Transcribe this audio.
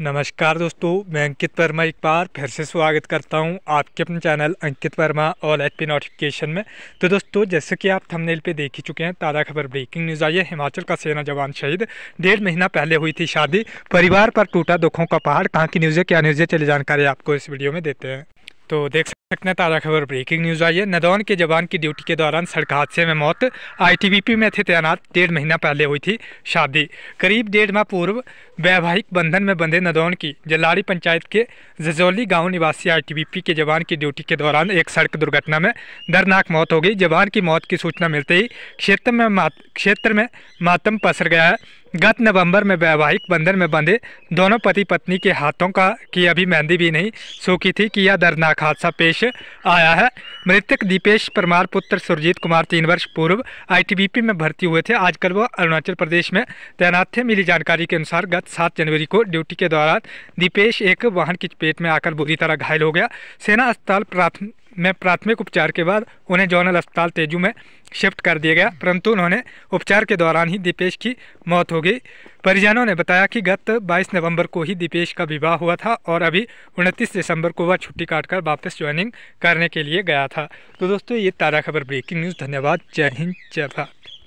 नमस्कार दोस्तों मैं अंकित वर्मा एक बार फिर से स्वागत करता हूं आपके अपने channel Ankit Verma all H P notification में तो दोस्तों जैसे कि आप थंबनेल पे देख ही चुके हैं ताज़ा खबर ब्रेकिंग न्यूज़ आई है हिमाचल का सेना जवान शहीद डेढ़ महीना पहले हुई थी शादी परिवार पर टूटा दुखों का पहाड़ कहाँ की न्यूज़ें क्या है चली जानकारी आपको इस वीडियो में देते हैं तो देख सकते हैं ताज़ा खबर ब्रेकिंग न्यूज़ आई है नदौन के जवान की ड्यूटी के दौरान सड़क हादसे में मौत आईटीबीपी में थे तैनात डेढ़ महीना पहले हुई थी शादी करीब डेढ़ माह पूर्व वैवाहिक बंधन में बंधे नदौन की जल्लाड़ी पंचायत के जजौली गांव निवासी आईटीबीपी के जवान की ड्यूटी के दौरान एक सड़क दुर्घटना में दर्दनाक मौत हो गई जवान की मौत की सूचना मिलते ही क्षेत्र में क्षेत्र में मातम पसर गया है गत नवंबर में वैवाहिक बंधन में बंधे दोनों पति पत्नी के हाथों का की अभी मेहंदी भी नहीं सूखी थी कि यह दर्दनाक हादसा पेश आया है मृतक दीपेश परमार पुत्र सुरजीत कुमार तीन वर्ष पूर्व आईटीबीपी में भर्ती हुए थे आजकल वह अरुणाचल प्रदेश में तैनात थे मिली जानकारी के अनुसार गत सात जनवरी को ड्यूटी के दौरान दीपेश एक वाहन की चपेट में आकर बुरी तरह घायल हो गया सेना अस्पताल प्राथमिक में प्राथमिक उपचार के बाद उन्हें जोनल अस्पताल तेजू में शिफ्ट कर दिया गया परंतु उन्होंने उपचार के दौरान ही दीपेश की मौत हो गई परिजनों ने बताया कि गत 22 नवंबर को ही दीपेश का विवाह हुआ था और अभी 29 दिसंबर को वह छुट्टी काटकर वापस ज्वाइनिंग करने के लिए गया था तो दोस्तों ये ताज़ा खबर ब्रेकिंग न्यूज़ धन्यवाद जय हिंद जय भारत